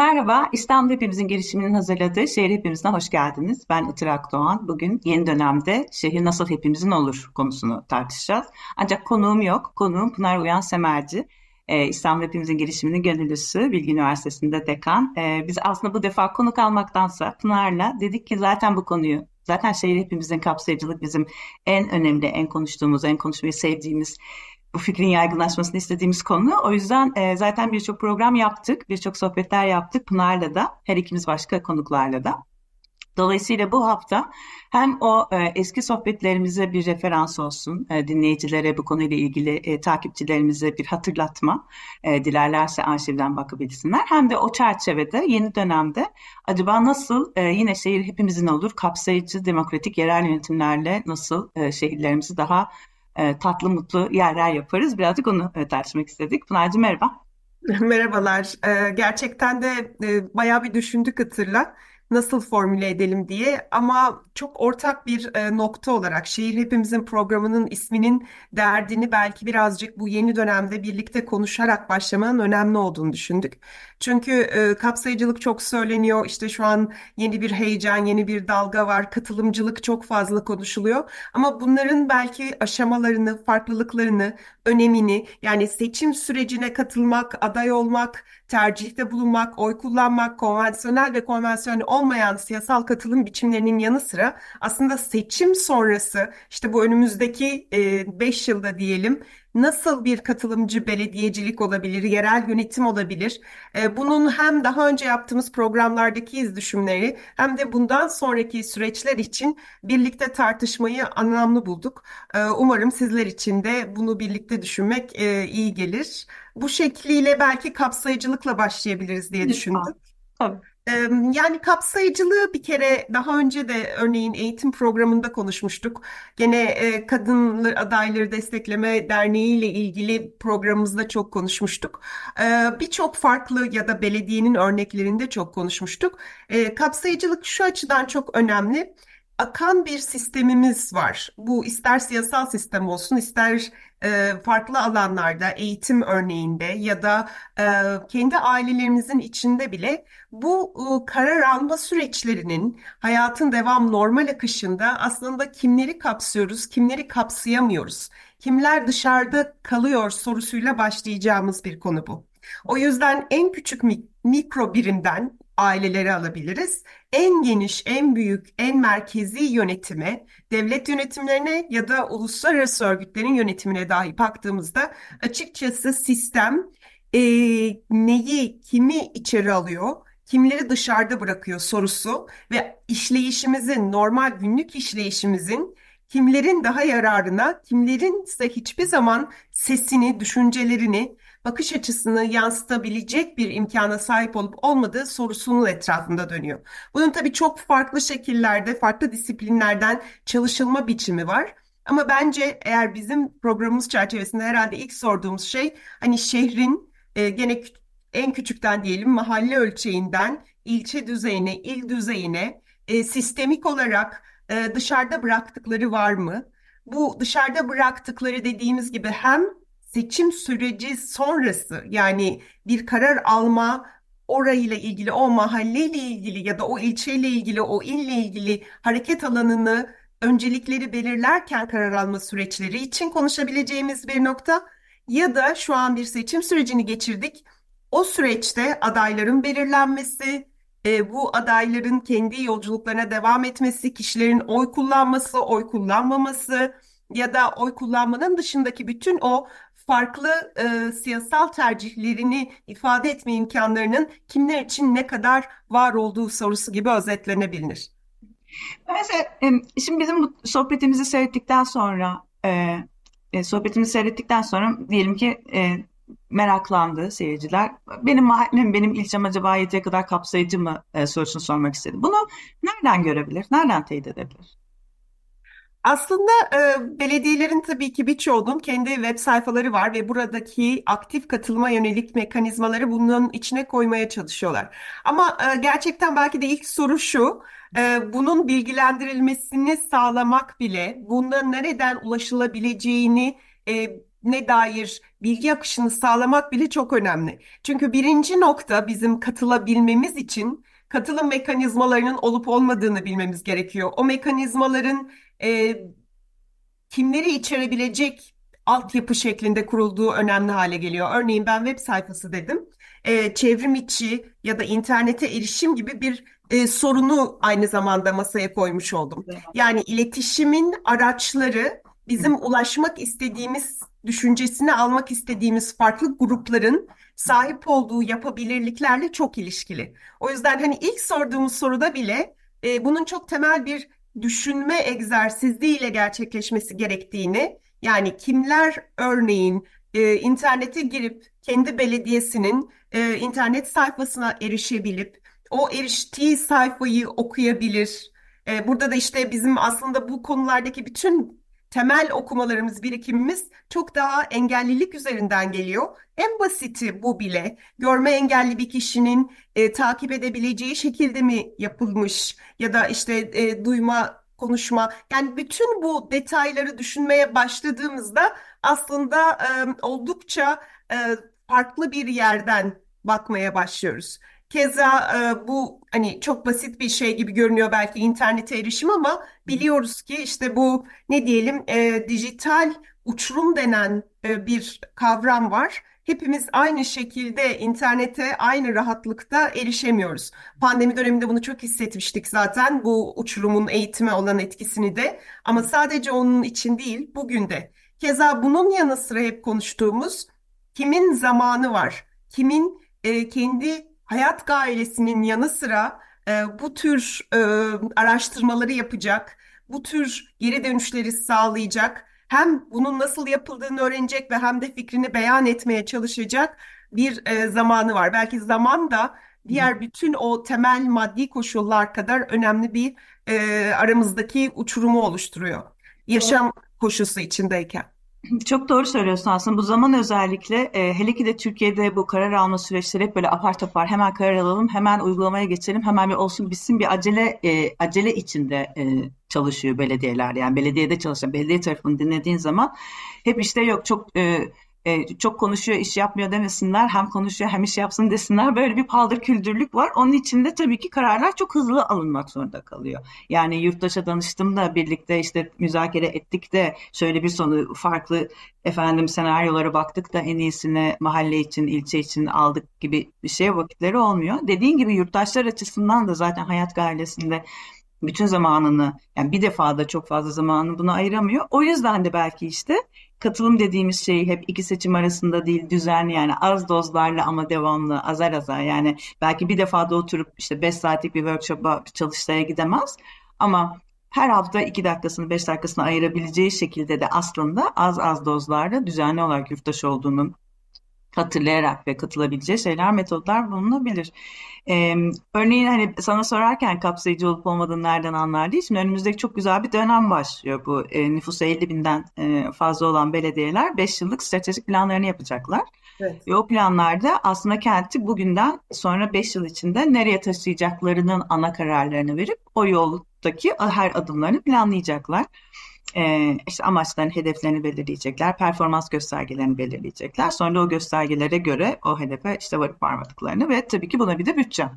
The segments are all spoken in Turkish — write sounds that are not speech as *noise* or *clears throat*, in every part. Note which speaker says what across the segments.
Speaker 1: Merhaba, İstanbul Hepimizin Gelişiminin hazırladığı Şehir Hepimizine hoş geldiniz. Ben Itırak Doğan. Bugün yeni dönemde şehir nasıl hepimizin olur konusunu tartışacağız. Ancak konuğum yok. Konuğum Pınar Uyan Semerci. Ee, İstanbul Hepimizin Gelişiminin gönüllüsü, Bilgi Üniversitesi'nde dekan. Ee, biz aslında bu defa konuk almaktansa Pınar'la dedik ki zaten bu konuyu Zaten şehir hepimizin kapsayıcılık bizim en önemli, en konuştuğumuz, en konuşmayı sevdiğimiz bu fikrin yaygınlaşmasını istediğimiz konu. O yüzden e, zaten birçok program yaptık, birçok sohbetler yaptık Pınar'la da, her ikimiz başka konuklarla da. Dolayısıyla bu hafta hem o e, eski sohbetlerimize bir referans olsun, e, dinleyicilere bu konuyla ilgili e, takipçilerimize bir hatırlatma, e, dilerlerse arşivden bakabilsinler. Hem de o çerçevede yeni dönemde acaba nasıl e, yine şehir hepimizin olur, kapsayıcı demokratik yerel yönetimlerle nasıl e, şehirlerimizi daha e, tatlı mutlu yerler yaparız. Birazcık onu e, tartışmak istedik. Pınar'cığım merhaba.
Speaker 2: *laughs* Merhabalar. E, gerçekten de e, bayağı bir düşündük hatırla nasıl formüle edelim diye ama çok ortak bir nokta olarak Şehir Hepimizin programının isminin derdini belki birazcık bu yeni dönemde birlikte konuşarak başlamanın önemli olduğunu düşündük. Çünkü e, kapsayıcılık çok söyleniyor. İşte şu an yeni bir heyecan, yeni bir dalga var. Katılımcılık çok fazla konuşuluyor. Ama bunların belki aşamalarını, farklılıklarını, önemini yani seçim sürecine katılmak, aday olmak, tercihte bulunmak, oy kullanmak, konvansiyonel ve konvansiyonel olmayan siyasal katılım biçimlerinin yanı sıra aslında seçim sonrası işte bu önümüzdeki 5 e, yılda diyelim nasıl bir katılımcı belediyecilik olabilir, yerel yönetim olabilir? Ee, bunun hem daha önce yaptığımız programlardaki iz düşümleri, hem de bundan sonraki süreçler için birlikte tartışmayı anlamlı bulduk. Ee, umarım sizler için de bunu birlikte düşünmek e, iyi gelir. Bu şekliyle belki kapsayıcılıkla başlayabiliriz diye düşündüm. Tabii. Yani kapsayıcılığı bir kere daha önce de örneğin eğitim programında konuşmuştuk. Gene Kadın Adayları Destekleme Derneği ile ilgili programımızda çok konuşmuştuk. Birçok farklı ya da belediyenin örneklerinde çok konuşmuştuk. Kapsayıcılık şu açıdan çok önemli. Akan bir sistemimiz var. Bu ister siyasal sistem olsun, ister farklı alanlarda eğitim örneğinde ya da kendi ailelerimizin içinde bile bu ıı, karar alma süreçlerinin hayatın devam normal akışında aslında kimleri kapsıyoruz, kimleri kapsayamıyoruz, kimler dışarıda kalıyor sorusuyla başlayacağımız bir konu bu. O yüzden en küçük mikro birimden aileleri alabiliriz. En geniş, en büyük, en merkezi yönetime, devlet yönetimlerine ya da uluslararası örgütlerin yönetimine dahi baktığımızda açıkçası sistem e, neyi, kimi içeri alıyor kimleri dışarıda bırakıyor sorusu ve işleyişimizin, normal günlük işleyişimizin kimlerin daha yararına, kimlerin ise hiçbir zaman sesini, düşüncelerini, bakış açısını yansıtabilecek bir imkana sahip olup olmadığı sorusunun etrafında dönüyor. Bunun tabii çok farklı şekillerde, farklı disiplinlerden çalışılma biçimi var. Ama bence eğer bizim programımız çerçevesinde herhalde ilk sorduğumuz şey hani şehrin e, gene en küçükten diyelim mahalle ölçeğinden ilçe düzeyine, il düzeyine e, sistemik olarak e, dışarıda bıraktıkları var mı? Bu dışarıda bıraktıkları dediğimiz gibi hem seçim süreci sonrası yani bir karar alma orayla ilgili, o mahalleyle ilgili ya da o ilçeyle ilgili, o ille ilgili hareket alanını öncelikleri belirlerken karar alma süreçleri için konuşabileceğimiz bir nokta ya da şu an bir seçim sürecini geçirdik o süreçte adayların belirlenmesi, e, bu adayların kendi yolculuklarına devam etmesi, kişilerin oy kullanması, oy kullanmaması ya da oy kullanmanın dışındaki bütün o farklı e, siyasal tercihlerini ifade etme imkanlarının kimler için ne kadar var olduğu sorusu gibi özetlenebilir. Bence
Speaker 1: e, şimdi bizim bu sohbetimizi seyrettikten sonra e, e sohbetimizi seyrettikten sonra diyelim ki e, meraklandı seyirciler. Benim mahallem, benim ilçem acaba yeteri kadar kapsayıcı mı e, sorusunu sormak istedi. Bunu nereden görebilir, nereden teyit edebilir?
Speaker 2: Aslında e, belediyelerin tabii ki birçoğunun kendi web sayfaları var ve buradaki aktif katılıma yönelik mekanizmaları bunun içine koymaya çalışıyorlar. Ama e, gerçekten belki de ilk soru şu, e, bunun bilgilendirilmesini sağlamak bile, bundan nereden ulaşılabileceğini e, ne dair bilgi akışını sağlamak bile çok önemli. Çünkü birinci nokta bizim katılabilmemiz için katılım mekanizmalarının olup olmadığını bilmemiz gerekiyor. O mekanizmaların e, kimleri içerebilecek altyapı şeklinde kurulduğu önemli hale geliyor. Örneğin ben web sayfası dedim. E, çevrim içi ya da internete erişim gibi bir e, sorunu aynı zamanda masaya koymuş oldum. Yani iletişimin araçları bizim ulaşmak istediğimiz düşüncesini almak istediğimiz farklı grupların sahip olduğu yapabilirliklerle çok ilişkili. O yüzden hani ilk sorduğumuz soruda bile e, bunun çok temel bir düşünme egzersizliğiyle gerçekleşmesi gerektiğini yani kimler örneğin e, internete girip kendi belediyesinin e, internet sayfasına erişebilip o eriştiği sayfayı okuyabilir. E, burada da işte bizim aslında bu konulardaki bütün temel okumalarımız, birikimimiz çok daha engellilik üzerinden geliyor. En basiti bu bile. Görme engelli bir kişinin e, takip edebileceği şekilde mi yapılmış ya da işte e, duyma konuşma yani bütün bu detayları düşünmeye başladığımızda aslında e, oldukça e, farklı bir yerden bakmaya başlıyoruz. Keza e, bu hani çok basit bir şey gibi görünüyor belki internete erişim ama biliyoruz ki işte bu ne diyelim e, dijital uçurum denen e, bir kavram var. Hepimiz aynı şekilde internete aynı rahatlıkta erişemiyoruz. Pandemi döneminde bunu çok hissetmiştik zaten bu uçurumun eğitime olan etkisini de ama sadece onun için değil bugün de. Keza bunun yanı sıra hep konuştuğumuz kimin zamanı var, kimin e, kendi hayat gailesinin yanı sıra e, bu tür e, araştırmaları yapacak, bu tür geri dönüşleri sağlayacak, hem bunun nasıl yapıldığını öğrenecek ve hem de fikrini beyan etmeye çalışacak bir e, zamanı var. Belki zaman da diğer bütün o temel maddi koşullar kadar önemli bir e, aramızdaki uçurumu oluşturuyor. Yaşam koşusu içindeyken. *clears throat* Çok doğru söylüyorsun aslında.
Speaker 1: Bu zaman özellikle e, hele ki de Türkiye'de bu karar alma süreçleri hep böyle apar topar hemen karar alalım, hemen uygulamaya geçelim, hemen bir olsun bitsin bir acele e, acele içinde e, çalışıyor belediyeler. Yani belediyede çalışan belediye tarafını dinlediğin zaman hep işte yok çok e, e, çok konuşuyor iş yapmıyor demesinler hem konuşuyor hem iş yapsın desinler böyle bir paldır küldürlük var onun içinde tabii ki kararlar çok hızlı alınmak zorunda kalıyor yani yurttaşa danıştım da birlikte işte müzakere ettik de şöyle bir sonu farklı efendim senaryolara baktık da en iyisini mahalle için ilçe için aldık gibi bir şey vakitleri olmuyor dediğin gibi yurttaşlar açısından da zaten hayat gailesinde bütün zamanını yani bir defada çok fazla zamanını buna ayıramıyor. O yüzden de belki işte katılım dediğimiz şey hep iki seçim arasında değil düzenli yani az dozlarla ama devamlı azar azar yani belki bir defada oturup işte 5 saatlik bir workshop'a çalıştaya gidemez ama her hafta 2 dakikasını 5 dakikasını ayırabileceği şekilde de aslında az az dozlarla düzenli olarak yurttaş olduğunun hatırlayarak ve katılabileceği şeyler, metotlar bulunabilir. Ee, örneğin hani sana sorarken kapsayıcı olup olmadığını nereden anlar diye. Şimdi önümüzdeki çok güzel bir dönem başlıyor bu e, nüfusu 50 binden e, fazla olan belediyeler 5 yıllık stratejik planlarını yapacaklar. Evet. Ve o planlarda aslında kenti bugünden sonra 5 yıl içinde nereye taşıyacaklarının ana kararlarını verip o yoldaki her adımlarını planlayacaklar. Ee, işte amaçlarını, hedeflerini belirleyecekler, performans göstergelerini belirleyecekler. Sonra o göstergelere göre o hedefe işte varıp varmadıklarını ve tabii ki buna bir de bütçe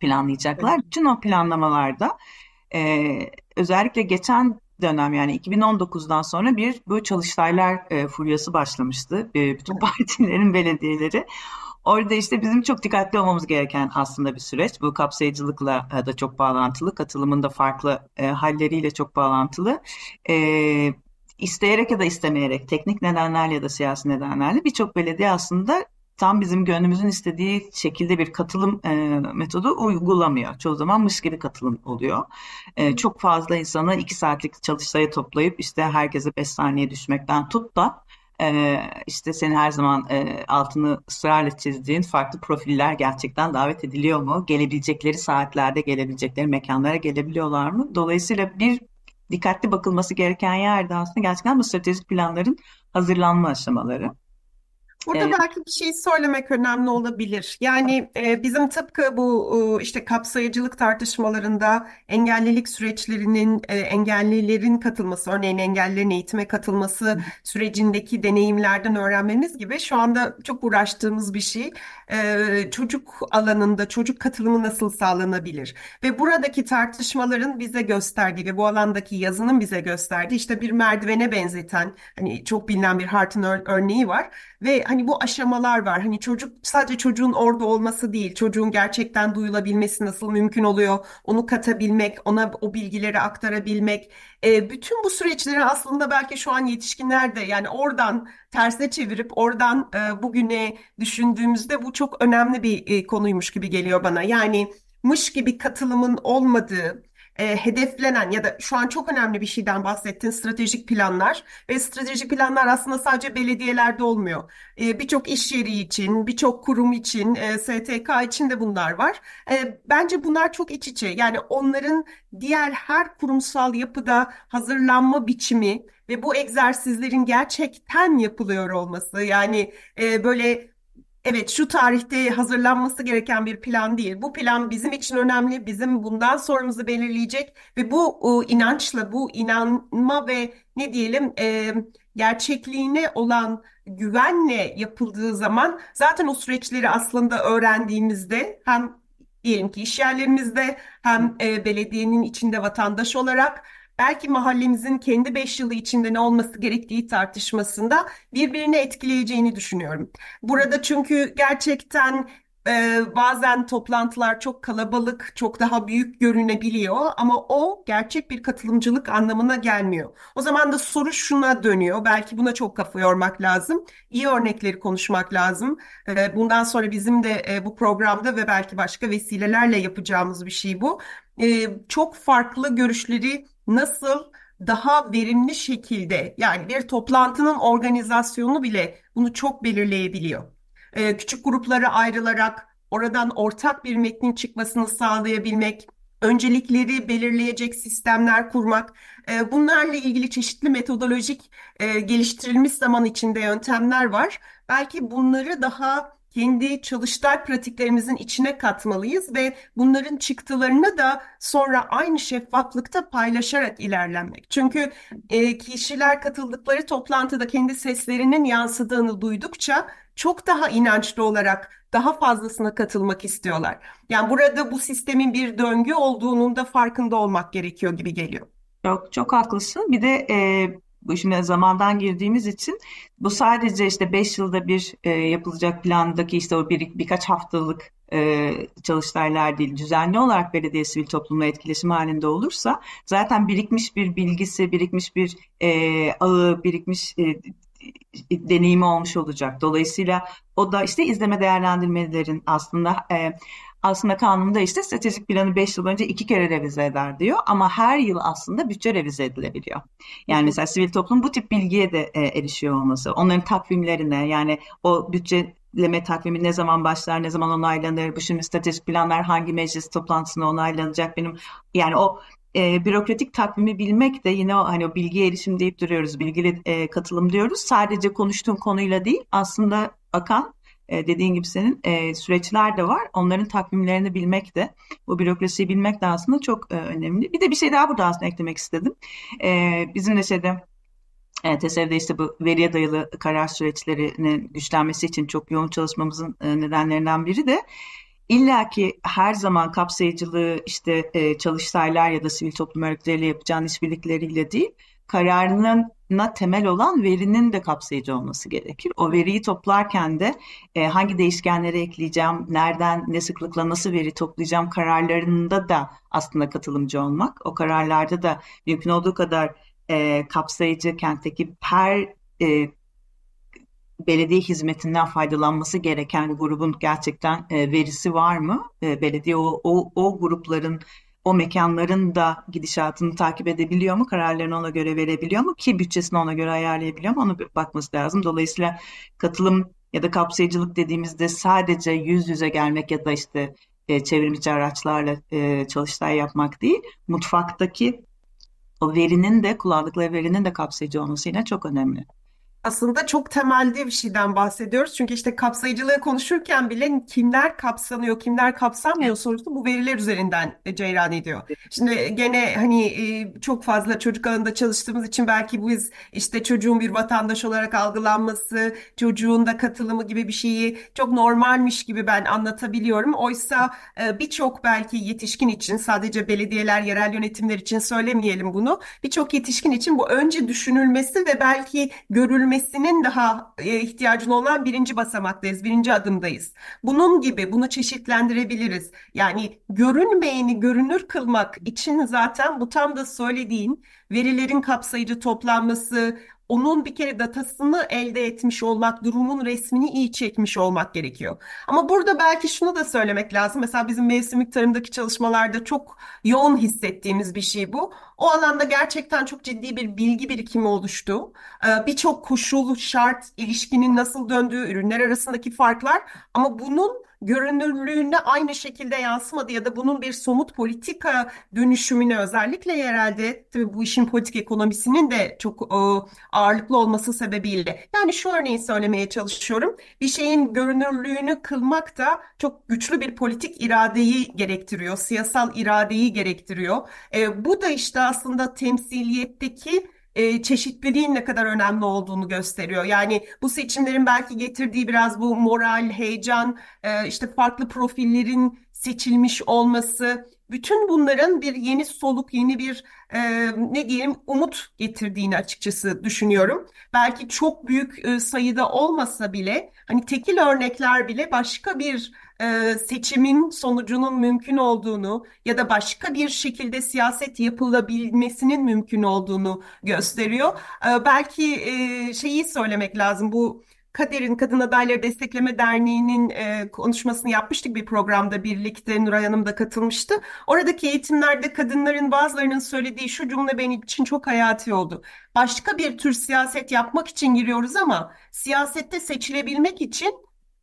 Speaker 1: planlayacaklar. Evet. Bütün o planlamalarda e, özellikle geçen dönem yani 2019'dan sonra bir böyle çalıştaylar e, furyası başlamıştı. E, bütün partilerin *laughs* belediyeleri Orada işte bizim çok dikkatli olmamız gereken aslında bir süreç. Bu kapsayıcılıkla e, da çok bağlantılı, katılımın da farklı e, halleriyle çok bağlantılı. E, isteyerek ya da istemeyerek, teknik nedenlerle ya da siyasi nedenlerle birçok belediye aslında tam bizim gönlümüzün istediği şekilde bir katılım e, metodu uygulamıyor. Çoğu zaman mış gibi katılım oluyor. E, çok fazla insanı iki saatlik çalıştaya toplayıp işte herkese beş saniye düşmekten tut da e, işte senin her zaman e, altını ısrarla çizdiğin farklı profiller gerçekten davet ediliyor mu? Gelebilecekleri saatlerde, gelebilecekleri mekanlara gelebiliyorlar mı? Dolayısıyla bir dikkatli bakılması gereken yerde aslında gerçekten bu stratejik planların hazırlanma aşamaları.
Speaker 2: Burada belki bir şey söylemek önemli olabilir. Yani e, bizim tıpkı bu e, işte kapsayıcılık tartışmalarında engellilik süreçlerinin e, engellilerin katılması, örneğin engellilerin eğitime katılması sürecindeki deneyimlerden öğrenmemiz gibi şu anda çok uğraştığımız bir şey. E, çocuk alanında çocuk katılımı nasıl sağlanabilir? Ve buradaki tartışmaların bize gösterdiği ve bu alandaki yazının bize gösterdiği işte bir merdivene benzeten hani çok bilinen bir Hart'ın ör- örneği var ve hani hani bu aşamalar var. Hani çocuk sadece çocuğun orada olması değil, çocuğun gerçekten duyulabilmesi nasıl mümkün oluyor, onu katabilmek, ona o bilgileri aktarabilmek. E, bütün bu süreçleri aslında belki şu an yetişkinler de yani oradan tersine çevirip oradan e, bugüne düşündüğümüzde bu çok önemli bir e, konuymuş gibi geliyor bana. Yani mış gibi katılımın olmadığı, e, hedeflenen ya da şu an çok önemli bir şeyden bahsettin stratejik planlar ve stratejik planlar aslında sadece belediyelerde olmuyor. E, birçok iş yeri için, birçok kurum için, e, STK için de bunlar var. E, bence bunlar çok iç içe. Yani onların diğer her kurumsal yapıda hazırlanma biçimi ve bu egzersizlerin gerçekten yapılıyor olması yani e, böyle Evet, şu tarihte hazırlanması gereken bir plan değil. Bu plan bizim için önemli, bizim bundan sonramızı belirleyecek ve bu e, inançla, bu inanma ve ne diyelim e, gerçekliğine olan güvenle yapıldığı zaman zaten o süreçleri aslında öğrendiğimizde hem diyelim ki iş yerlerimizde hem e, belediyenin içinde vatandaş olarak belki mahallemizin kendi 5 yılı içinde ne olması gerektiği tartışmasında birbirini etkileyeceğini düşünüyorum. Burada çünkü gerçekten ee, bazen toplantılar çok kalabalık, çok daha büyük görünebiliyor ama o gerçek bir katılımcılık anlamına gelmiyor. O zaman da soru şuna dönüyor. Belki buna çok kafa yormak lazım. İyi örnekleri konuşmak lazım. Ee, bundan sonra bizim de e, bu programda ve belki başka vesilelerle yapacağımız bir şey bu. Ee, çok farklı görüşleri nasıl daha verimli şekilde yani bir toplantının organizasyonu bile bunu çok belirleyebiliyor. Ee, küçük gruplara ayrılarak oradan ortak bir metnin çıkmasını sağlayabilmek, öncelikleri belirleyecek sistemler kurmak, e, bunlarla ilgili çeşitli metodolojik e, geliştirilmiş zaman içinde yöntemler var. Belki bunları daha kendi çalıştay pratiklerimizin içine katmalıyız ve bunların çıktılarını da sonra aynı şeffaflıkta paylaşarak ilerlemek. Çünkü e, kişiler katıldıkları toplantıda kendi seslerinin yansıdığını duydukça çok daha inançlı olarak daha fazlasına katılmak istiyorlar. Yani burada bu sistemin bir döngü olduğunun da farkında olmak gerekiyor gibi geliyor. Çok
Speaker 1: çok haklısın. Bir de e, bu işine zamandan girdiğimiz için bu sadece işte 5 yılda bir e, yapılacak plandaki işte o bir, birkaç haftalık e, çalıştaylar değil, düzenli olarak belediye sivil toplumla etkileşim halinde olursa zaten birikmiş bir bilgisi, birikmiş bir e, ağı, birikmiş e, deneyimi olmuş olacak. Dolayısıyla o da işte izleme değerlendirmelerin aslında e, aslında kanunda işte stratejik planı 5 yıl önce iki kere revize eder diyor ama her yıl aslında bütçe revize edilebiliyor. Yani mesela sivil toplum bu tip bilgiye de e, erişiyor olması, onların takvimlerine yani o bütçeleme takvimi ne zaman başlar, ne zaman onaylanır, bu şimdi stratejik planlar hangi meclis toplantısında onaylanacak benim yani o e, bürokratik takvimi bilmek de yine o, hani o bilgi erişim deyip duruyoruz, bilgili e, katılım diyoruz. Sadece konuştuğum konuyla değil aslında akan ee, dediğin gibi senin e, süreçler de var. Onların takvimlerini bilmek de, bu bürokrasiyi bilmek de aslında çok e, önemli. Bir de bir şey daha burada aslında eklemek istedim. E, bizim de şeyde e, TESEV'de işte bu veriye dayalı karar süreçlerinin güçlenmesi için çok yoğun çalışmamızın e, nedenlerinden biri de İlla ki her zaman kapsayıcılığı işte e, çalıştaylar ya da sivil toplum örgütleriyle yapacağın işbirlikleriyle değil, kararına temel olan verinin de kapsayıcı olması gerekir. O veriyi toplarken de e, hangi değişkenleri ekleyeceğim, nereden, ne sıklıkla nasıl veri toplayacağım kararlarında da aslında katılımcı olmak. O kararlarda da mümkün olduğu kadar e, kapsayıcı kentteki per e, belediye hizmetinden faydalanması gereken grubun gerçekten e, verisi var mı? E, belediye o, o, o grupların o mekanların da gidişatını takip edebiliyor mu? Kararlarını ona göre verebiliyor mu? Ki bütçesini ona göre ayarlayabiliyor mu? Ona bakması lazım. Dolayısıyla katılım ya da kapsayıcılık dediğimizde sadece yüz yüze gelmek ya da işte e, çevrimiçi araçlarla e, çalıştay yapmak değil, mutfaktaki o verinin de kullandıkları verinin de kapsayıcı olması yine çok önemli.
Speaker 2: Aslında çok temelde bir şeyden bahsediyoruz. Çünkü işte kapsayıcılığı konuşurken bile kimler kapsanıyor, kimler kapsanmıyor sorusu bu veriler üzerinden e, ceyran ediyor. Şimdi gene hani e, çok fazla çocuk alanında çalıştığımız için belki bu biz işte çocuğun bir vatandaş olarak algılanması, çocuğun da katılımı gibi bir şeyi çok normalmiş gibi ben anlatabiliyorum. Oysa e, birçok belki yetişkin için sadece belediyeler, yerel yönetimler için söylemeyelim bunu. Birçok yetişkin için bu önce düşünülmesi ve belki görülmesi öğrenmesinin daha e, ihtiyacın olan birinci basamaktayız, birinci adımdayız. Bunun gibi bunu çeşitlendirebiliriz. Yani görünmeyeni görünür kılmak için zaten bu tam da söylediğin verilerin kapsayıcı toplanması, onun bir kere datasını elde etmiş olmak, durumun resmini iyi çekmiş olmak gerekiyor. Ama burada belki şunu da söylemek lazım. Mesela bizim mevsimlik tarımdaki çalışmalarda çok yoğun hissettiğimiz bir şey bu. O alanda gerçekten çok ciddi bir bilgi birikimi oluştu. Ee, birçok koşul, şart, ilişkinin nasıl döndüğü, ürünler arasındaki farklar ama bunun Görünürlüğüne aynı şekilde yansımadı ya da bunun bir somut politika dönüşümüne özellikle yerelde tabii bu işin politik ekonomisinin de çok e, ağırlıklı olması sebebiyle. Yani şu örneği söylemeye çalışıyorum. Bir şeyin görünürlüğünü kılmak da çok güçlü bir politik iradeyi gerektiriyor, siyasal iradeyi gerektiriyor. E, bu da işte aslında temsiliyetteki e, çeşitliliğin ne kadar önemli olduğunu gösteriyor. Yani bu seçimlerin belki getirdiği biraz bu moral, heyecan, e, işte farklı profillerin seçilmiş olması bütün bunların bir yeni soluk, yeni bir e, ne diyeyim umut getirdiğini açıkçası düşünüyorum. Belki çok büyük e, sayıda olmasa bile hani tekil örnekler bile başka bir e, seçimin sonucunun mümkün olduğunu ya da başka bir şekilde siyaset yapılabilmesinin mümkün olduğunu gösteriyor. E, belki e, şeyi söylemek lazım bu Kader'in Kadın Adayları Destekleme Derneği'nin e, konuşmasını yapmıştık bir programda birlikte. Nuray Hanım da katılmıştı. Oradaki eğitimlerde kadınların bazılarının söylediği şu cümle benim için çok hayati oldu. Başka bir tür siyaset yapmak için giriyoruz ama siyasette seçilebilmek için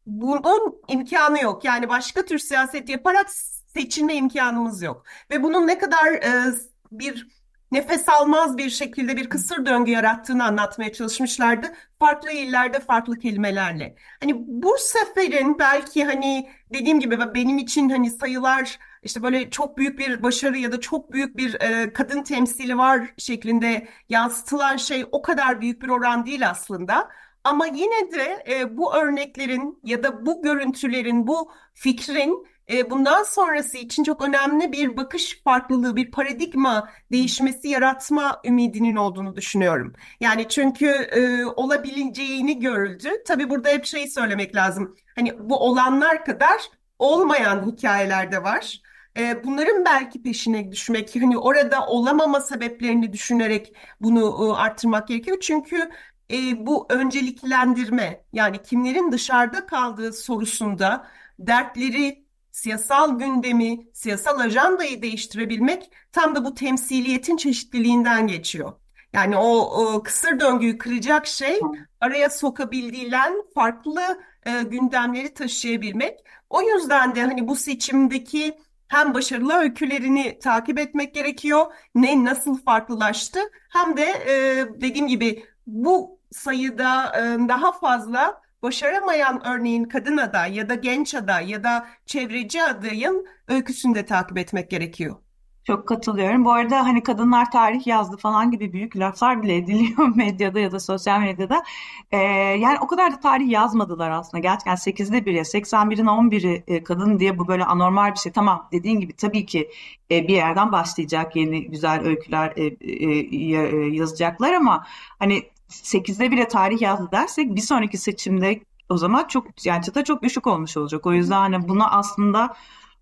Speaker 2: bunun imkanı yok. Yani başka tür siyaset yaparak seçilme imkanımız yok. Ve bunun ne kadar e, bir nefes almaz bir şekilde bir kısır döngü yarattığını anlatmaya çalışmışlardı. Farklı illerde farklı kelimelerle. Hani bu seferin belki hani dediğim gibi benim için hani sayılar işte böyle çok büyük bir başarı ya da çok büyük bir e, kadın temsili var şeklinde yansıtılan şey o kadar büyük bir oran değil aslında. Ama yine de e, bu örneklerin ya da bu görüntülerin, bu fikrin e, bundan sonrası için çok önemli bir bakış farklılığı, bir paradigma değişmesi yaratma ümidinin olduğunu düşünüyorum. Yani çünkü e, olabileceğini görüldü. Tabii burada hep şey söylemek lazım. Hani bu olanlar kadar olmayan hikayeler de var. E, bunların belki peşine düşmek, hani orada olamama sebeplerini düşünerek bunu e, arttırmak gerekiyor. Çünkü e, bu önceliklendirme yani kimlerin dışarıda kaldığı sorusunda dertleri siyasal gündemi, siyasal ajandayı değiştirebilmek tam da bu temsiliyetin çeşitliliğinden geçiyor. Yani o, o kısır döngüyü kıracak şey araya sokabildiğilen farklı e, gündemleri taşıyabilmek. O yüzden de hani bu seçimdeki hem başarılı öykülerini takip etmek gerekiyor, ne nasıl farklılaştı hem de e, dediğim gibi bu sayıda e, daha fazla başaramayan örneğin kadın aday ya da genç aday ya da çevreci adayın öyküsünü de takip etmek gerekiyor. Çok katılıyorum. Bu arada hani kadınlar tarih yazdı falan
Speaker 1: gibi büyük laflar bile ediliyor *laughs* medyada ya da sosyal medyada. Ee, yani o kadar da tarih yazmadılar aslında. Gerçekten 8'de 1'e, 81'in 11'i kadın diye bu böyle anormal bir şey. Tamam dediğin gibi tabii ki e, bir yerden başlayacak yeni güzel öyküler e, e, yazacaklar ama hani 8'de bile tarih yazdı dersek bir sonraki seçimde o zaman çok yani çıta çok düşük olmuş olacak. O yüzden hani buna aslında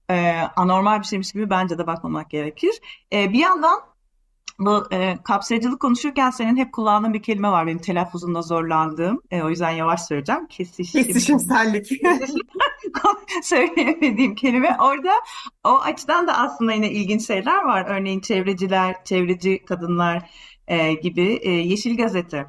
Speaker 1: e, anormal bir şeymiş gibi bence de bakmamak gerekir. E, bir yandan bu e, kapsayıcılık konuşurken senin hep kullandığın bir kelime var benim telaffuzunda zorlandığım. E, o yüzden yavaş söyleyeceğim. Kesişim. Kesişimsellik. *laughs* Söyleyemediğim kelime. Orada o açıdan da aslında yine ilginç şeyler var. Örneğin çevreciler, çevreci kadınlar e, gibi e, Yeşil Gazete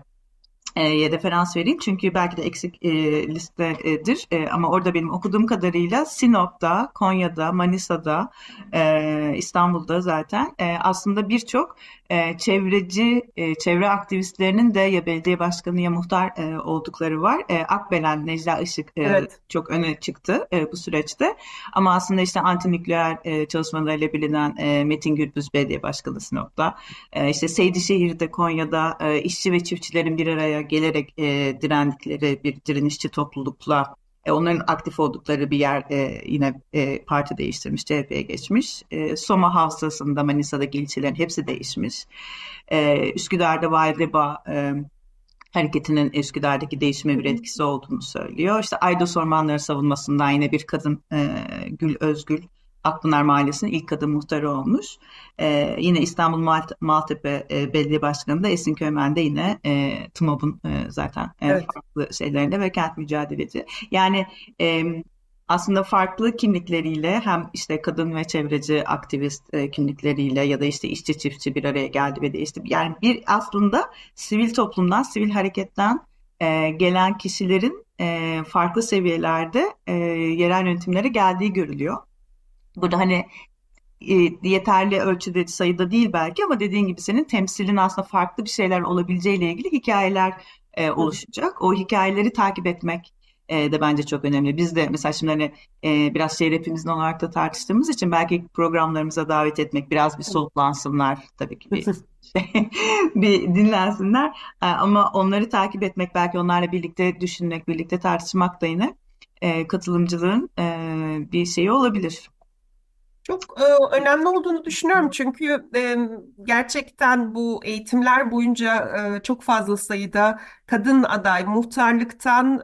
Speaker 1: e, referans vereyim çünkü belki de eksik e, listedir e, ama orada benim okuduğum kadarıyla Sinop'ta, Konya'da, Manisa'da, e, İstanbul'da zaten e, aslında birçok e, çevreci, e, çevre aktivistlerinin de ya belediye başkanı ya muhtar e, oldukları var. E, Akbelen, Necla Işık e, evet. çok öne çıktı e, bu süreçte ama aslında işte antinükleer e, çalışmalarıyla bilinen e, Metin Gürbüz belediye başkanı Sinop'ta, e, işte Seydişehir'de, Konya'da e, işçi ve çiftçilerin bir araya gelerek e, direndikleri bir direnişçi toplulukla e, onların aktif oldukları bir yer e, yine e, parti değiştirmiş, CHP'ye geçmiş. E, Soma Havzası'nda Manisa'daki ilçelerin hepsi değişmiş. E, Üsküdar'da Valideba e, hareketinin Üsküdar'daki değişime bir etkisi olduğunu söylüyor. İşte Aydos Ormanları savunmasından yine bir kadın e, Gül Özgül Akpınar Mahallesi'nin ilk kadın muhtarı olmuş. Ee, yine İstanbul Mal- Maltepe e, Belediye Başkanı da Esin Kömen yine e, TMOB'un e, zaten e, evet. farklı şeylerinde ve kent mücadeleci. Yani e, aslında farklı kimlikleriyle hem işte kadın ve çevreci aktivist e, kimlikleriyle ya da işte işçi çiftçi bir araya geldi ve değişti. Yani bir aslında sivil toplumdan, sivil hareketten e, gelen kişilerin e, farklı seviyelerde e, yerel yönetimlere geldiği görülüyor. Burada hani e, yeterli ölçüde sayıda değil belki ama dediğin gibi senin temsilin aslında farklı bir şeyler olabileceğiyle ilgili hikayeler e, oluşacak. O hikayeleri takip etmek e, de bence çok önemli. Biz de mesela şimdi hani e, biraz şehir hepimizin olarak da tartıştığımız için belki programlarımıza davet etmek biraz bir soluklansınlar tabii ki bir şey, *laughs* bir dinlensinler e, ama onları takip etmek belki onlarla birlikte düşünmek birlikte tartışmak da yine e, katılımcılığın e, bir şeyi olabilir.
Speaker 2: Çok e, önemli olduğunu düşünüyorum çünkü e, gerçekten bu eğitimler boyunca e, çok fazla sayıda kadın aday muhtarlıktan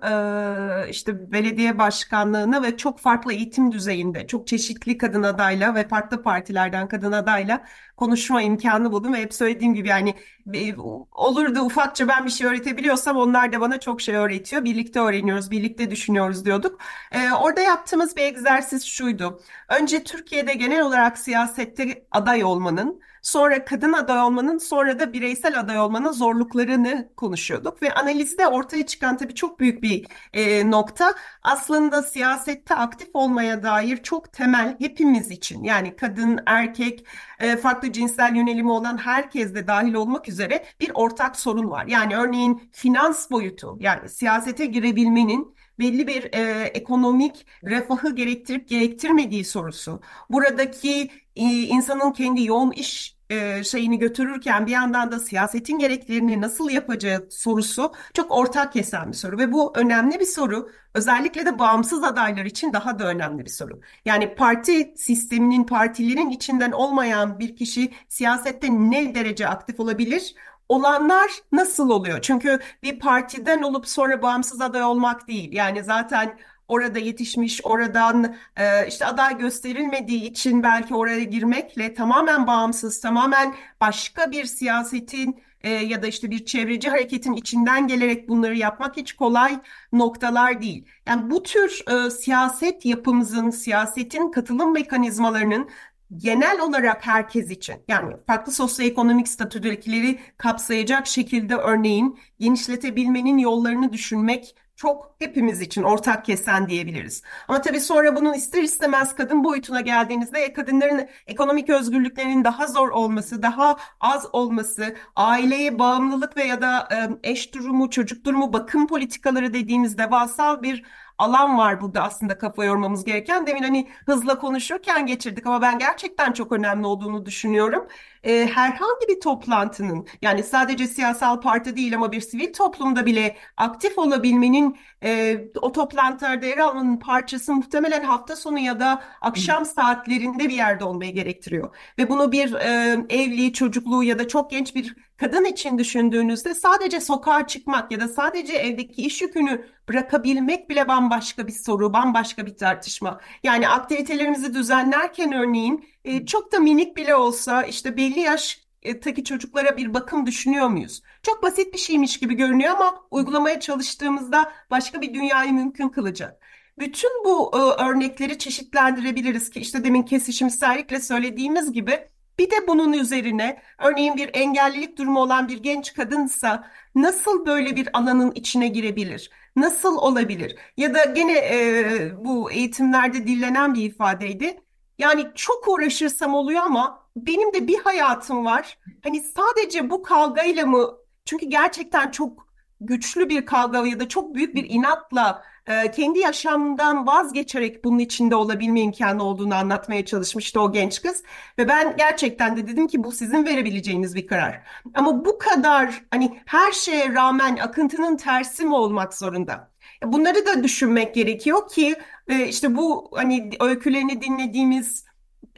Speaker 2: e, işte belediye başkanlığına ve çok farklı eğitim düzeyinde çok çeşitli kadın adayla ve farklı partilerden kadın adayla konuşma imkanı buldum ve hep söylediğim gibi yani e, olur da ufakça ben bir şey öğretebiliyorsam onlar da bana çok şey öğretiyor. Birlikte öğreniyoruz, birlikte düşünüyoruz diyorduk. Ee, orada yaptığımız bir egzersiz şuydu. Önce Türkiye'de genel olarak siyasette aday olmanın Sonra kadın aday olmanın, sonra da bireysel aday olmanın zorluklarını konuşuyorduk. Ve analizde ortaya çıkan tabii çok büyük bir e, nokta aslında siyasette aktif olmaya dair çok temel hepimiz için yani kadın, erkek, e, farklı cinsel yönelimi olan herkes de dahil olmak üzere bir ortak sorun var. Yani örneğin finans boyutu yani siyasete girebilmenin belli bir e, ekonomik refahı gerektirip gerektirmediği sorusu. Buradaki e, insanın kendi yoğun iş e, şeyini götürürken bir yandan da siyasetin gereklerini nasıl yapacağı sorusu çok ortak kesen bir soru ve bu önemli bir soru. Özellikle de bağımsız adaylar için daha da önemli bir soru. Yani parti sisteminin, partilerin içinden olmayan bir kişi siyasette ne derece aktif olabilir? olanlar nasıl oluyor? Çünkü bir partiden olup sonra bağımsız aday olmak değil. Yani zaten orada yetişmiş, oradan e, işte aday gösterilmediği için belki oraya girmekle tamamen bağımsız, tamamen başka bir siyasetin e, ya da işte bir çevreci hareketin içinden gelerek bunları yapmak hiç kolay noktalar değil. Yani bu tür e, siyaset yapımızın, siyasetin katılım mekanizmalarının genel olarak herkes için yani farklı sosyoekonomik statüdekileri kapsayacak şekilde örneğin genişletebilmenin yollarını düşünmek çok hepimiz için ortak kesen diyebiliriz. Ama tabii sonra bunun ister istemez kadın boyutuna geldiğinizde e, kadınların ekonomik özgürlüklerinin daha zor olması, daha az olması, aileye bağımlılık ve ya da e, eş durumu, çocuk durumu, bakım politikaları dediğimiz devasal bir alan var burada aslında kafa yormamız gereken. Demin hani hızla konuşurken geçirdik ama ben gerçekten çok önemli olduğunu düşünüyorum. E, herhangi bir toplantının yani sadece siyasal parti değil ama bir sivil toplumda bile aktif olabilmenin e, o toplantılarda yer almanın parçası muhtemelen hafta sonu ya da akşam saatlerinde bir yerde olmayı gerektiriyor. Ve bunu bir e, evli, çocukluğu ya da çok genç bir kadın için düşündüğünüzde sadece sokağa çıkmak ya da sadece evdeki iş yükünü bırakabilmek bile bambaşka bir soru, bambaşka bir tartışma. Yani aktivitelerimizi düzenlerken örneğin e, çok da minik bile olsa işte belli yaş e, taki çocuklara bir bakım düşünüyor muyuz? Çok basit bir şeymiş gibi görünüyor ama uygulamaya çalıştığımızda başka bir dünyayı mümkün kılacak. Bütün bu e, örnekleri çeşitlendirebiliriz ki işte demin kesişimsellikle söylediğimiz gibi bir de bunun üzerine örneğin bir engellilik durumu olan bir genç kadınsa nasıl böyle bir alanın içine girebilir? Nasıl olabilir? Ya da gene e, bu eğitimlerde dillenen bir ifadeydi. Yani çok uğraşırsam oluyor ama benim de bir hayatım var. Hani sadece bu kavgayla mı? Çünkü gerçekten çok güçlü bir kavga ya da çok büyük bir inatla e, kendi yaşamından vazgeçerek bunun içinde olabilme imkanı olduğunu anlatmaya çalışmıştı o genç kız. Ve ben gerçekten de dedim ki bu sizin verebileceğiniz bir karar. Ama bu kadar hani her şeye rağmen akıntının tersi mi olmak zorunda? Bunları da düşünmek gerekiyor ki e, işte bu hani öykülerini dinlediğimiz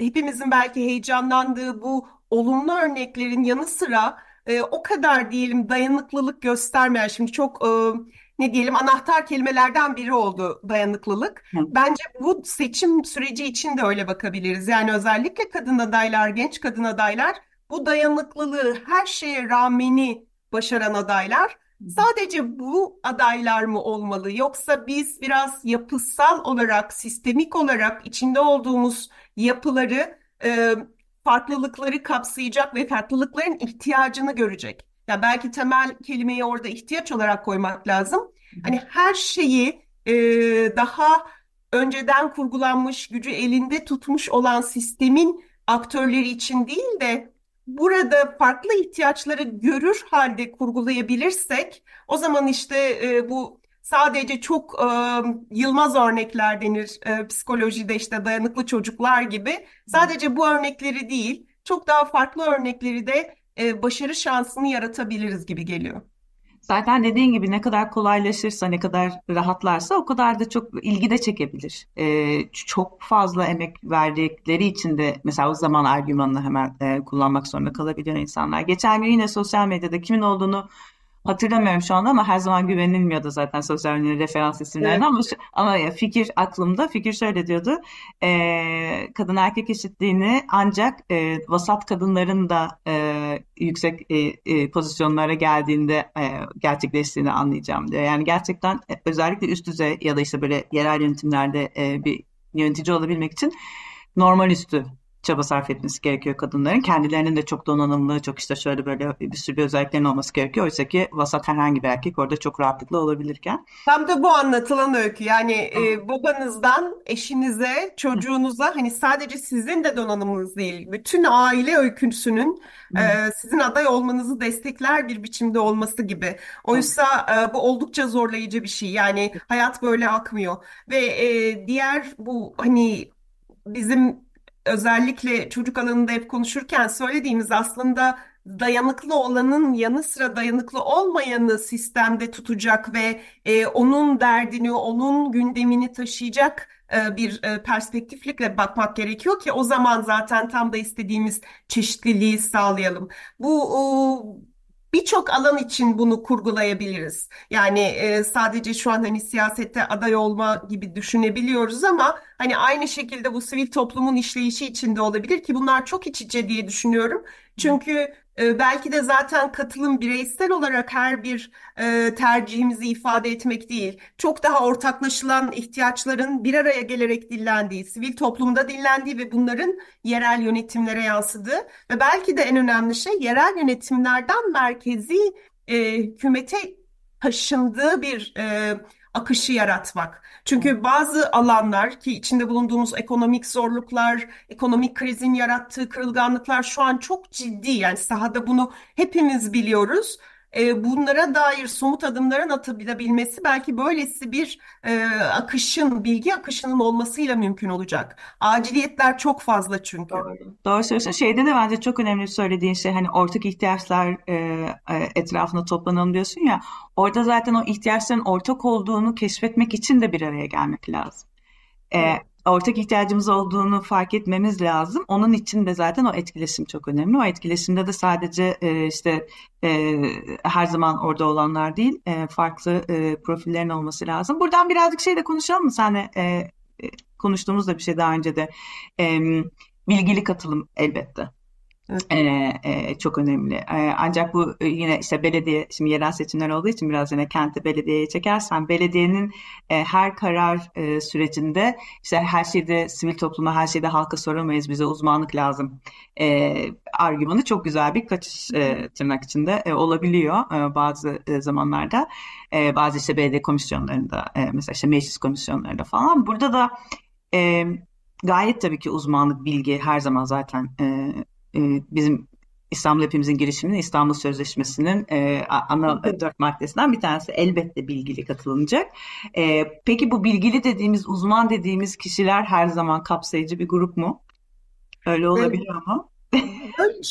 Speaker 2: hepimizin belki heyecanlandığı bu olumlu örneklerin yanı sıra e, o kadar diyelim dayanıklılık göstermeyen şimdi çok e, ne diyelim anahtar kelimelerden biri oldu dayanıklılık. Hı. Bence bu seçim süreci için de öyle bakabiliriz. Yani özellikle kadın adaylar, genç kadın adaylar bu dayanıklılığı her şeye rağmeni başaran adaylar sadece bu adaylar mı olmalı yoksa biz biraz yapısal olarak, sistemik olarak içinde olduğumuz yapıları, e, farklılıkları kapsayacak ve farklılıkların ihtiyacını görecek. Ya yani belki temel kelimeyi orada ihtiyaç olarak koymak lazım. Hani her şeyi e, daha önceden kurgulanmış, gücü elinde tutmuş olan sistemin aktörleri için değil de burada farklı ihtiyaçları görür halde kurgulayabilirsek o zaman işte e, bu sadece çok e, yılmaz örnekler denir e, psikolojide işte dayanıklı çocuklar gibi. Sadece bu örnekleri değil, çok daha farklı örnekleri de e, başarı şansını yaratabiliriz gibi geliyor.
Speaker 1: Zaten dediğin gibi ne kadar kolaylaşırsa, ne kadar rahatlarsa o kadar da çok ilgi de çekebilir. Ee, çok fazla emek verdikleri için de mesela o zaman argümanını hemen e, kullanmak zorunda kalabiliyor insanlar. Geçen gün yine sosyal medyada kimin olduğunu hatırlamıyorum şu anda ama her zaman güvenilmiyordu zaten sosyal medya referans isimlerine evet. ama ama fikir aklımda fikir şöyle diyordu e, kadın erkek eşitliğini ancak e, vasat kadınların da e, yüksek e, e, pozisyonlara geldiğinde e, gerçekleştiğini anlayacağım diyor yani gerçekten e, özellikle üst düzey ya da işte böyle yerel yönetimlerde e, bir yönetici olabilmek için normal üstü çaba sarf etmesi gerekiyor kadınların. Kendilerinin de çok donanımlı, çok işte şöyle böyle bir sürü özelliklerin olması gerekiyor. Oysa ki vasat herhangi bir erkek orada çok rahatlıkla olabilirken.
Speaker 2: Tam da bu anlatılan öykü. Yani e, babanızdan eşinize, çocuğunuza hani sadece sizin de donanımınız değil. Bütün aile öyküsünün e, sizin aday olmanızı destekler bir biçimde olması gibi. Oysa e, bu oldukça zorlayıcı bir şey. Yani hayat böyle akmıyor. Ve e, diğer bu hani bizim özellikle çocuk alanında hep konuşurken söylediğimiz aslında dayanıklı olanın yanı sıra dayanıklı olmayanı sistemde tutacak ve e, onun derdini, onun gündemini taşıyacak e, bir e, perspektiflikle bakmak gerekiyor ki o zaman zaten tam da istediğimiz çeşitliliği sağlayalım. Bu birçok alan için bunu kurgulayabiliriz. Yani e, sadece şu an hani siyasette aday olma gibi düşünebiliyoruz ama hani aynı şekilde bu sivil toplumun işleyişi içinde olabilir ki bunlar çok iç içe diye düşünüyorum. Çünkü ee, belki de zaten katılım bireysel olarak her bir e, tercihimizi ifade etmek değil, çok daha ortaklaşılan ihtiyaçların bir araya gelerek dillendiği, sivil toplumda dillendiği ve bunların yerel yönetimlere yansıdığı ve belki de en önemli şey yerel yönetimlerden merkezi e, hükümete taşındığı bir e, akışı yaratmak. Çünkü bazı alanlar ki içinde bulunduğumuz ekonomik zorluklar, ekonomik krizin yarattığı kırılganlıklar şu an çok ciddi. Yani sahada bunu hepimiz biliyoruz. Ee, bunlara dair somut adımların atılabilmesi belki böylesi bir e, akışın, bilgi akışının olmasıyla mümkün olacak. Aciliyetler çok fazla çünkü. Doğru,
Speaker 1: Doğru söylüyorsun. Şeyde de bence çok önemli söylediğin şey hani ortak ihtiyaçlar e, e etrafına toplanalım diyorsun ya. Orada zaten o ihtiyaçların ortak olduğunu keşfetmek için de bir araya gelmek lazım. E, ortak ihtiyacımız olduğunu fark etmemiz lazım. Onun için de zaten o etkileşim çok önemli. O etkileşimde de sadece e, işte e, her zaman orada olanlar değil, e, farklı e, profillerin olması lazım. Buradan birazcık şey de konuşalım mı senle? E, e konuştuğumuz da bir şey daha önce de. E, bilgili katılım elbette. Evet. çok önemli. ancak bu yine işte belediye, şimdi yerel seçimler olduğu için biraz yine kenti belediyeye çekersen, belediyenin her karar sürecinde işte her şeyde sivil topluma, her şeyde halka soramayız, bize uzmanlık lazım argümanı çok güzel bir kaçış tırnak içinde olabiliyor bazı zamanlarda. bazı işte belediye komisyonlarında, mesela işte meclis komisyonlarında falan. Burada da gayet tabii ki uzmanlık, bilgi her zaman zaten e, e, bizim İstanbul Hepimizin girişiminin İstanbul Sözleşmesi'nin e, ana evet. dört maddesinden bir tanesi elbette bilgili katılınacak. E, ee, peki bu bilgili dediğimiz, uzman dediğimiz kişiler her zaman kapsayıcı bir grup mu?
Speaker 2: Öyle olabilir evet. mu?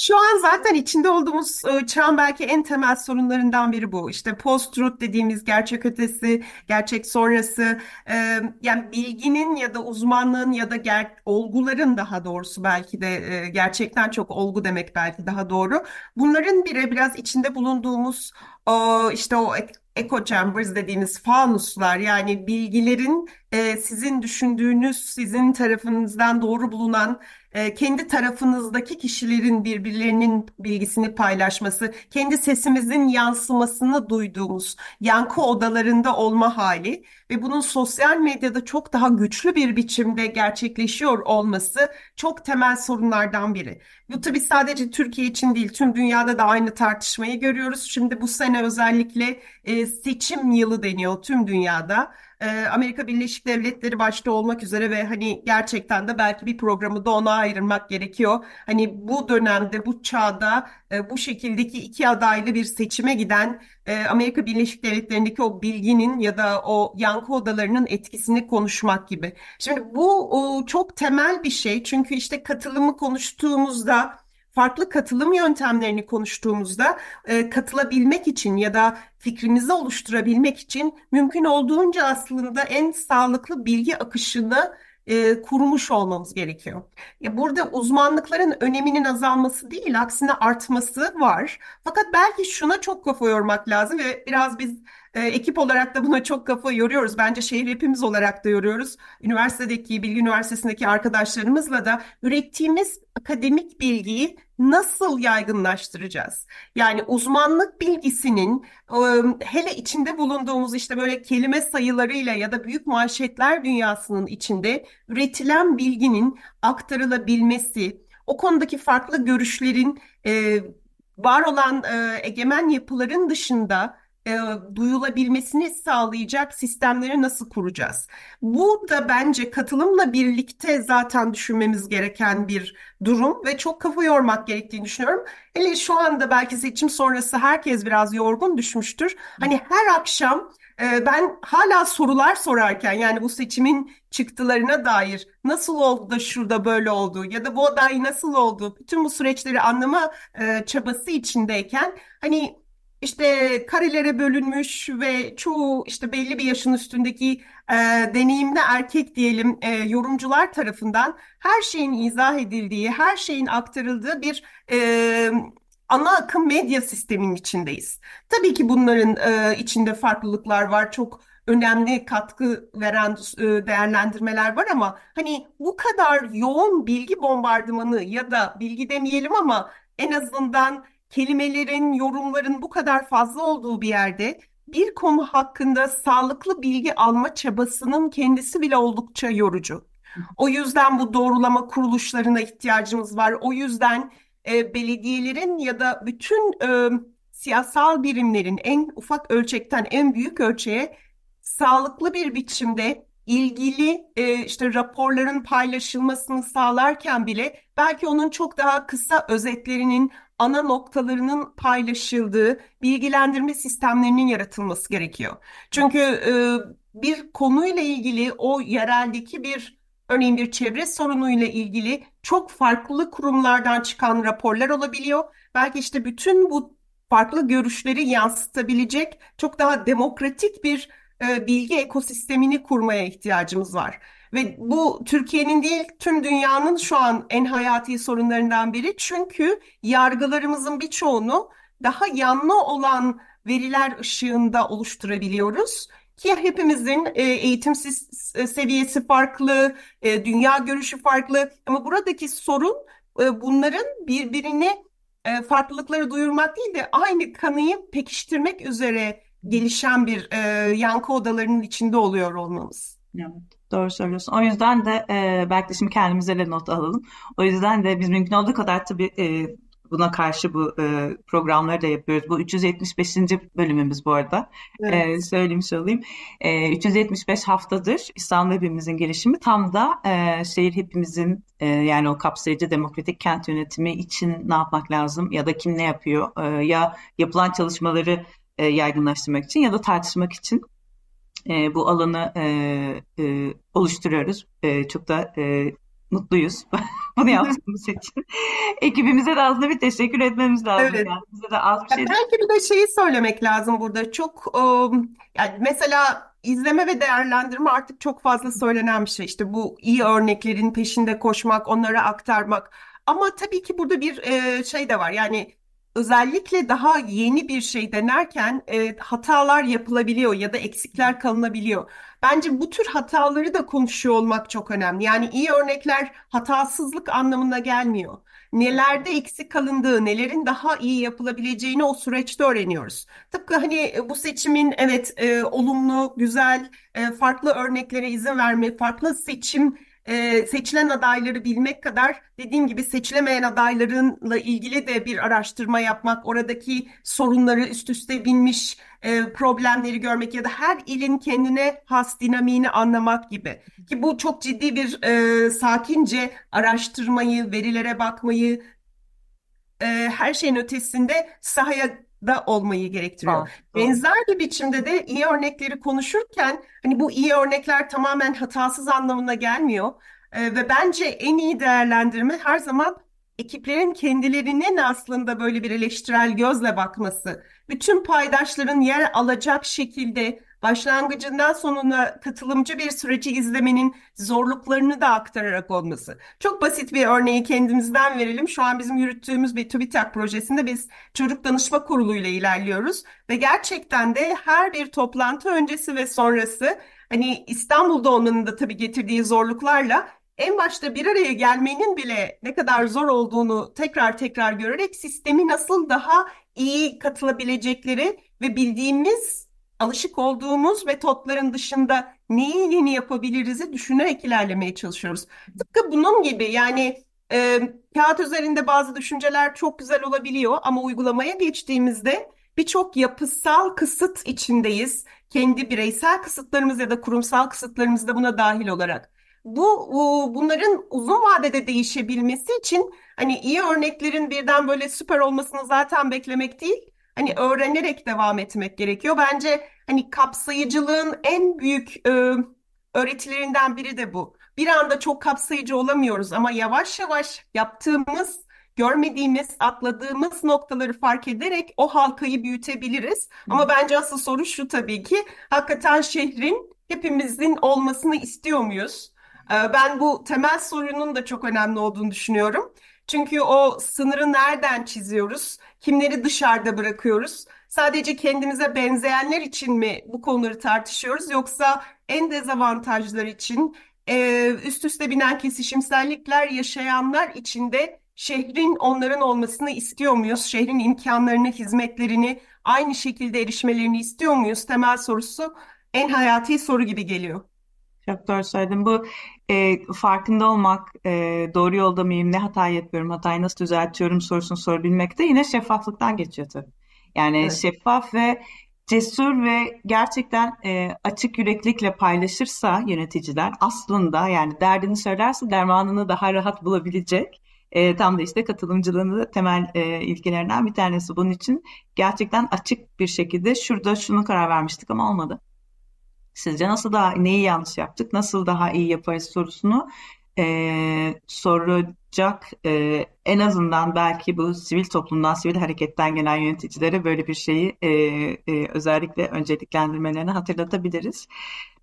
Speaker 2: Şu an zaten içinde olduğumuz e, çağın belki en temel sorunlarından biri bu. İşte post-truth dediğimiz gerçek ötesi, gerçek sonrası, yani bilginin ya da uzmanlığın ya da ger olguların daha doğrusu belki de gerçekten çok olgu demek belki daha doğru. Bunların bire biraz içinde bulunduğumuz işte o echo chambers dediğimiz fanuslar yani bilgilerin sizin düşündüğünüz, sizin tarafınızdan doğru bulunan ee, kendi tarafınızdaki kişilerin birbirlerinin bilgisini paylaşması, kendi sesimizin yansımasını duyduğumuz yankı odalarında olma hali ve bunun sosyal medyada çok daha güçlü bir biçimde gerçekleşiyor olması çok temel sorunlardan biri. Bu tabii sadece Türkiye için değil, tüm dünyada da aynı tartışmayı görüyoruz. Şimdi bu sene özellikle e, seçim yılı deniyor tüm dünyada ee, Amerika Birleşik Devletleri başta olmak üzere ve hani gerçekten de belki bir programı da ona ayırmak gerekiyor. Hani bu dönemde, bu çağda e, bu şekildeki iki adaylı bir seçime giden e, Amerika Birleşik Devletleri'ndeki o bilginin ya da o yankı odalarının etkisini konuşmak gibi. Şimdi bu çok temel bir şey çünkü işte katılımı konuştuğumuzda farklı katılım yöntemlerini konuştuğumuzda e, katılabilmek için ya da fikrimizi oluşturabilmek için mümkün olduğunca aslında en sağlıklı bilgi akışını e, kurmuş olmamız gerekiyor. Ya burada uzmanlıkların öneminin azalması değil, aksine artması var. Fakat belki şuna çok kafa yormak lazım ve biraz biz e, ekip olarak da buna çok kafa yoruyoruz. Bence şehir hepimiz olarak da yoruyoruz. Üniversitedeki, Bilgi Üniversitesi'ndeki arkadaşlarımızla da ürettiğimiz akademik bilgiyi nasıl yaygınlaştıracağız? Yani uzmanlık bilgisinin ıı, hele içinde bulunduğumuz işte böyle kelime sayılarıyla ya da büyük manşetler dünyasının içinde üretilen bilginin aktarılabilmesi, o konudaki farklı görüşlerin var olan egemen yapıların dışında e, duyulabilmesini sağlayacak sistemleri nasıl kuracağız? Bu da bence katılımla birlikte zaten düşünmemiz gereken bir durum ve çok kafa yormak gerektiğini düşünüyorum. Hele şu anda belki seçim sonrası herkes biraz yorgun düşmüştür. Hani her akşam e, ben hala sorular sorarken yani bu seçimin çıktılarına dair nasıl oldu da şurada böyle oldu ya da bu aday nasıl oldu bütün bu süreçleri anlama e, çabası içindeyken hani işte karelere bölünmüş ve çoğu işte belli bir yaşın üstündeki e, deneyimli erkek diyelim e, yorumcular tarafından her şeyin izah edildiği, her şeyin aktarıldığı bir e, ana akım medya sisteminin içindeyiz. Tabii ki bunların e, içinde farklılıklar var, çok önemli katkı veren e, değerlendirmeler var ama hani bu kadar yoğun bilgi bombardımanı ya da bilgi demeyelim ama en azından kelimelerin, yorumların bu kadar fazla olduğu bir yerde bir konu hakkında sağlıklı bilgi alma çabasının kendisi bile oldukça yorucu. O yüzden bu doğrulama kuruluşlarına ihtiyacımız var. O yüzden e, belediyelerin ya da bütün e, siyasal birimlerin en ufak ölçekten en büyük ölçeğe sağlıklı bir biçimde ilgili e, işte raporların paylaşılmasını sağlarken bile belki onun çok daha kısa özetlerinin ana noktalarının paylaşıldığı bilgilendirme sistemlerinin yaratılması gerekiyor. Çünkü e, bir konuyla ilgili o yereldeki bir örneğin bir çevre sorunuyla ilgili çok farklı kurumlardan çıkan raporlar olabiliyor. Belki işte bütün bu farklı görüşleri yansıtabilecek çok daha demokratik bir e, bilgi ekosistemini kurmaya ihtiyacımız var. Ve bu Türkiye'nin değil tüm dünyanın şu an en hayati sorunlarından biri. Çünkü yargılarımızın birçoğunu daha yanlı olan veriler ışığında oluşturabiliyoruz ki hepimizin e, eğitim e, seviyesi farklı, dünya görüşü farklı ama buradaki sorun bunların birbirini farklılıkları duyurmak değil de aynı kanıyı pekiştirmek üzere gelişen bir e, yankı odalarının içinde oluyor olmamız.
Speaker 1: Evet. Doğru söylüyorsun. O yüzden de e, belki şimdi kendimize de not alalım. O yüzden de biz mümkün olduğu kadar tabii e, buna karşı bu e, programları da yapıyoruz. Bu 375. bölümümüz bu arada. E, evet. E, söylemiş olayım. E, 375 haftadır İstanbul hepimizin gelişimi tam da e, şehir hepimizin e, yani o kapsayıcı demokratik kent yönetimi için ne yapmak lazım ya da kim ne yapıyor e, ya yapılan çalışmaları e, yaygınlaştırmak için ya da tartışmak için e, bu alanı e, e, oluşturuyoruz. E, çok da e, mutluyuz *laughs* bunu yaptığımız
Speaker 2: *laughs* için. Ekibimize de aslında bir teşekkür etmemiz lazım. Evet. Yani
Speaker 1: bize de az bir şey. Belki
Speaker 2: bir de şeyi söylemek lazım burada. Çok yani mesela izleme ve değerlendirme artık çok fazla söylenen bir şey. İşte bu iyi örneklerin peşinde koşmak, onlara aktarmak. Ama tabii ki burada bir e, şey de var. Yani özellikle daha yeni bir şey denerken e, hatalar yapılabiliyor ya da eksikler kalınabiliyor. Bence bu tür hataları da konuşuyor olmak çok önemli. Yani iyi örnekler hatasızlık anlamına gelmiyor. Nelerde eksik kalındığı, nelerin daha iyi yapılabileceğini o süreçte öğreniyoruz. Tıpkı hani e, bu seçimin evet e, olumlu, güzel, e, farklı örneklere izin verme, farklı seçim e, seçilen adayları bilmek kadar dediğim gibi seçilemeyen adaylarınla ilgili de bir araştırma yapmak, oradaki sorunları üst üste binmiş e, problemleri görmek ya da her ilin kendine has dinamiğini anlamak gibi. Ki bu çok ciddi bir e, sakince araştırmayı, verilere bakmayı, e, her şeyin ötesinde sahaya da olmayı gerektiriyor. Var, Benzer bir biçimde de iyi örnekleri konuşurken hani bu iyi örnekler tamamen hatasız anlamına gelmiyor. E, ve bence en iyi değerlendirme her zaman ekiplerin kendilerinin aslında böyle bir eleştirel gözle bakması, bütün paydaşların yer alacak şekilde başlangıcından sonuna katılımcı bir süreci izlemenin zorluklarını da aktararak olması. Çok basit bir örneği kendimizden verelim. Şu an bizim yürüttüğümüz bir TÜBİTAK projesinde biz çocuk danışma kuruluyla ilerliyoruz ve gerçekten de her bir toplantı öncesi ve sonrası hani İstanbul'da olmanın da tabii getirdiği zorluklarla en başta bir araya gelmenin bile ne kadar zor olduğunu tekrar tekrar görerek sistemi nasıl daha iyi katılabilecekleri ve bildiğimiz alışık olduğumuz ve totların dışında neyi yeni yapabiliriz'i düşünerek ilerlemeye çalışıyoruz. Tıpkı bunun gibi yani e, kağıt üzerinde bazı düşünceler çok güzel olabiliyor ama uygulamaya geçtiğimizde birçok yapısal kısıt içindeyiz. Kendi bireysel kısıtlarımız ya da kurumsal kısıtlarımız da buna dahil olarak. Bu bunların uzun vadede değişebilmesi için hani iyi örneklerin birden böyle süper olmasını zaten beklemek değil hani öğrenerek devam etmek gerekiyor. Bence hani kapsayıcılığın en büyük e, öğretilerinden biri de bu. Bir anda çok kapsayıcı olamıyoruz ama yavaş yavaş yaptığımız, görmediğimiz, atladığımız noktaları fark ederek o halkayı büyütebiliriz. Hı. Ama bence asıl soru şu tabii ki hakikaten şehrin hepimizin olmasını istiyor muyuz? Ben bu temel sorunun da çok önemli olduğunu düşünüyorum. Çünkü o sınırı nereden çiziyoruz? Kimleri dışarıda bırakıyoruz? Sadece kendimize benzeyenler için mi bu konuları tartışıyoruz yoksa en dezavantajlar için e, üst üste binen kesişimsellikler yaşayanlar için de şehrin onların olmasını istiyor muyuz? Şehrin imkanlarını, hizmetlerini aynı şekilde erişmelerini istiyor muyuz? Temel sorusu en hayati soru gibi geliyor yaklaşsaydım. Bu e, farkında olmak, e, doğru yolda mıyım, ne hata
Speaker 1: yapıyorum, hatayı nasıl düzeltiyorum sorusunu sorabilmek de yine şeffaflıktan geçiyor tabii. Yani evet. şeffaf ve cesur ve gerçekten e, açık yüreklikle paylaşırsa yöneticiler aslında yani derdini söylerse dermanını daha rahat bulabilecek. E, tam da işte katılımcılığın da temel e, ilkelerinden bir tanesi. Bunun için gerçekten açık bir şekilde şurada şunu karar vermiştik ama olmadı. Sizce nasıl daha neyi yanlış yaptık, nasıl daha iyi yaparız sorusunu e, soru ancak e, ee, en azından belki bu sivil toplumdan, sivil hareketten gelen yöneticilere böyle bir şeyi e, e, özellikle önceliklendirmelerini hatırlatabiliriz.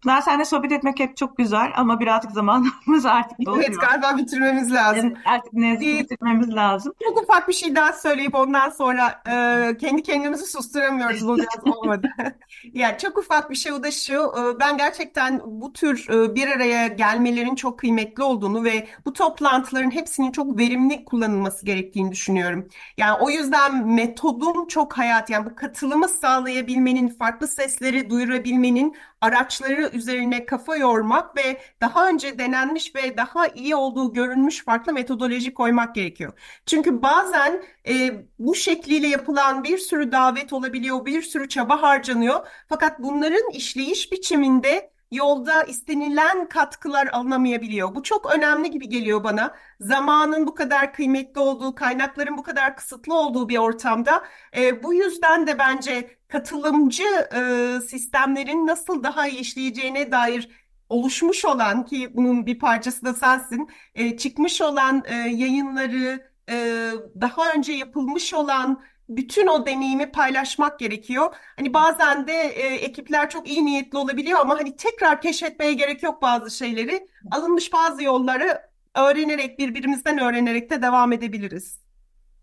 Speaker 1: Pınar seninle sohbet etmek hep çok güzel ama birazcık zamanımız *laughs* artık doluyor. Evet galiba bitirmemiz lazım. Evet, artık ne yazık
Speaker 2: bitirmemiz lazım. Çok ufak bir şey daha söyleyip ondan sonra e, kendi kendimizi susturamıyoruz. O biraz *laughs* olmadı. *laughs* yani çok ufak bir şey o da şu. E, ben gerçekten bu tür e, bir araya gelmelerin çok kıymetli olduğunu ve bu toplantıların hepsi hepsinin çok verimli kullanılması gerektiğini düşünüyorum. Yani o yüzden metodum çok hayat. Yani bu katılımı sağlayabilmenin, farklı sesleri duyurabilmenin araçları üzerine kafa yormak ve daha önce denenmiş ve daha iyi olduğu görünmüş farklı metodoloji koymak gerekiyor. Çünkü bazen e, bu şekliyle yapılan bir sürü davet olabiliyor, bir sürü çaba harcanıyor. Fakat bunların işleyiş biçiminde yolda istenilen katkılar alınamayabiliyor. Bu çok önemli gibi geliyor bana. Zamanın bu kadar kıymetli olduğu, kaynakların bu kadar kısıtlı olduğu bir ortamda e, bu yüzden de bence katılımcı e, sistemlerin nasıl daha iyi işleyeceğine dair oluşmuş olan ki bunun bir parçası da sensin e, çıkmış olan e, yayınları e, daha önce yapılmış olan bütün o deneyimi paylaşmak gerekiyor. Hani bazen de e, ekipler çok iyi niyetli olabiliyor ama hani tekrar keşfetmeye gerek yok bazı şeyleri. Alınmış bazı yolları öğrenerek birbirimizden öğrenerek de devam edebiliriz.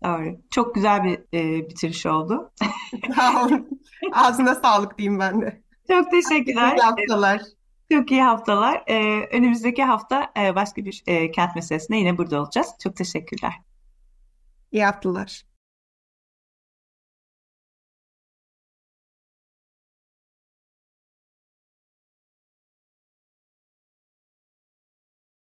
Speaker 2: Doğru. Çok güzel bir e, bitiriş oldu. *laughs* Sağ olun. Ağzına sağlık diyeyim ben de. Çok teşekkürler. İyi haftalar. Çok iyi
Speaker 1: haftalar. Ee, önümüzdeki hafta e, başka bir e, kent meselesine yine burada olacağız. Çok teşekkürler. İyi haftalar.